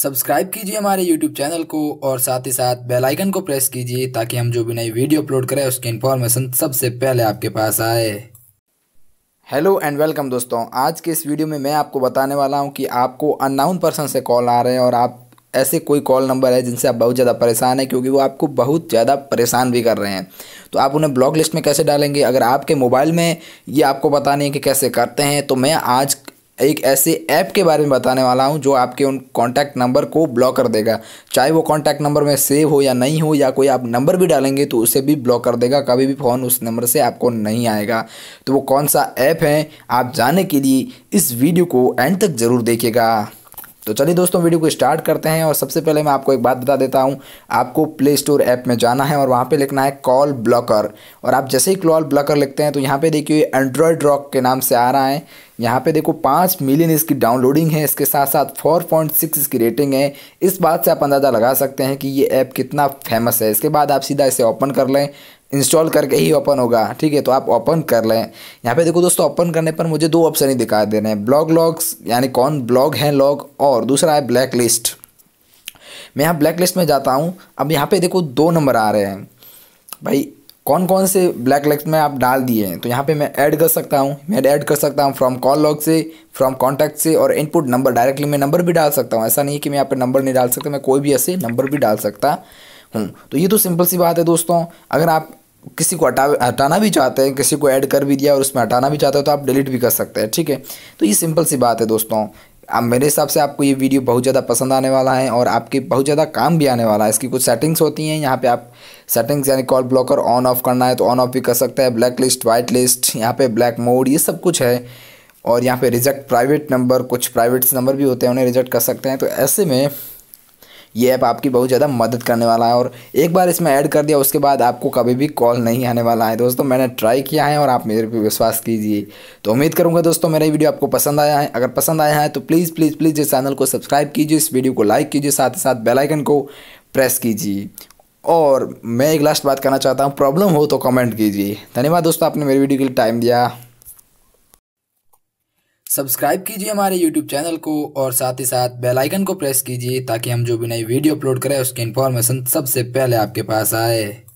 subscribe कीजिए हमारे YouTube channel को और साथ ही साथ बेल आइकन को प्रेस कीजिए ताकि हम जो भी नई वीडियो अपलोड करें उसकी इन्फॉर्मेशन सबसे पहले आपके पास आए हेलो एंड वेलकम दोस्तों आज के इस वीडियो में मैं आपको बताने वाला हूं कि आपको अननाउन पर्सन से कॉल आ रहे हैं और आप ऐसे कोई कॉल नंबर है जिनसे आप बहुत ज़्यादा परेशान हैं क्योंकि वो आपको बहुत ज़्यादा परेशान भी कर रहे हैं तो आप उन्हें ब्लॉक लिस्ट में कैसे डालेंगे अगर आपके मोबाइल में ये आपको बताने कि कैसे करते हैं तो मैं आज एक ऐसे ऐप के बारे में बताने वाला हूँ जो आपके उन कॉन्टैक्ट नंबर को ब्लॉक कर देगा चाहे वो कॉन्टैक्ट नंबर में सेव हो या नहीं हो या कोई आप नंबर भी डालेंगे तो उसे भी ब्लॉक कर देगा कभी भी फ़ोन उस नंबर से आपको नहीं आएगा तो वो कौन सा ऐप है आप जाने के लिए इस वीडियो को एंड तक ज़रूर देखेगा तो चलिए दोस्तों वीडियो को स्टार्ट करते हैं और सबसे पहले मैं आपको एक बात बता देता हूँ आपको प्ले स्टोर ऐप में जाना है और वहाँ पे लिखना है कॉल ब्लॉकर और आप जैसे ही कॉल ब्लॉकर लिखते हैं तो यहाँ पे देखिए एंड्रॉयड रॉक के नाम से आ रहा है यहाँ पे देखो पाँच मिलियन इसकी डाउनलोडिंग है इसके साथ साथ फोर पॉइंट सिक्स इसकी रेटिंग है इस बात से आप अंदाज़ा लगा सकते हैं कि ये ऐप कितना फेमस है इसके बाद आप सीधा इसे ओपन कर लें इंस्टॉल करके ही ओपन होगा ठीक है तो आप ओपन कर लें यहाँ पे देखो दोस्तों ओपन करने पर मुझे दो ऑप्शन ही दिखा दे रहे हैं ब्लॉग लॉग्स यानी कौन ब्लॉग है लॉग और दूसरा है ब्लैक लिस्ट मैं यहाँ ब्लैक लिस्ट में जाता हूँ अब यहाँ पे देखो दो नंबर आ रहे हैं भाई कौन कौन से ब्लैक लिस्ट में आप डाल दिए हैं तो यहाँ पर मैं ऐड कर सकता हूँ मैं ऐड कर सकता हूँ फ्रॉम कॉल लॉग से फ्रॉम कॉन्टैक्ट से और इनपुट नंबर डायरेक्टली मैं नंबर भी डाल सकता हूँ ऐसा नहीं है कि मैं यहाँ पर नंबर नहीं डाल सकता मैं कोई भी ऐसे नंबर भी डाल सकता हूँ तो ये तो सिंपल सी बात है दोस्तों अगर आप किसी को हटा हटाना भी चाहते हैं किसी को ऐड कर भी दिया और उसमें हटाना भी चाहते हो तो आप डिलीट भी कर सकते हैं ठीक है तो ये सिंपल सी बात है दोस्तों अब मेरे हिसाब से आपको ये वीडियो बहुत ज़्यादा पसंद आने वाला है और आपके बहुत ज़्यादा काम भी आने वाला है इसकी कुछ सेटिंग्स होती हैं यहाँ पे आप सेटिंग्स यानी कॉल ब्लॉकर ऑन ऑफ करना है तो ऑन ऑफ भी कर सकते हैं ब्लैक लिस्ट वाइट लिस्ट यहाँ पे ब्लैक मोड ये सब कुछ है और यहाँ पे रिजेक्ट प्राइवेट नंबर कुछ प्राइवेट नंबर भी होते हैं उन्हें रिजेक्ट कर सकते हैं तो ऐसे में ये ऐप आपकी बहुत ज़्यादा मदद करने वाला है और एक बार इसमें ऐड कर दिया उसके बाद आपको कभी भी कॉल नहीं आने वाला है दोस्तों मैंने ट्राई किया है और आप मेरे पर विश्वास कीजिए तो उम्मीद करूँगा दोस्तों मेरा वीडियो आपको पसंद आया है अगर पसंद आया है तो प्लीज़ प्लीज़ प्लीज़ इस चैनल को सब्सक्राइब कीजिए इस वीडियो को लाइक कीजिए साथ ही साथ बेलाइकन को प्रेस कीजिए और मैं एक लास्ट बात करना चाहता हूँ प्रॉब्लम हो तो कमेंट कीजिए धन्यवाद दोस्तों आपने मेरी वीडियो के लिए टाइम दिया सब्सक्राइब कीजिए हमारे यूट्यूब चैनल को और साथ ही साथ बेल आइकन को प्रेस कीजिए ताकि हम जो भी नई वीडियो अपलोड करें उसकी इन्फॉर्मेशन सबसे पहले आपके पास आए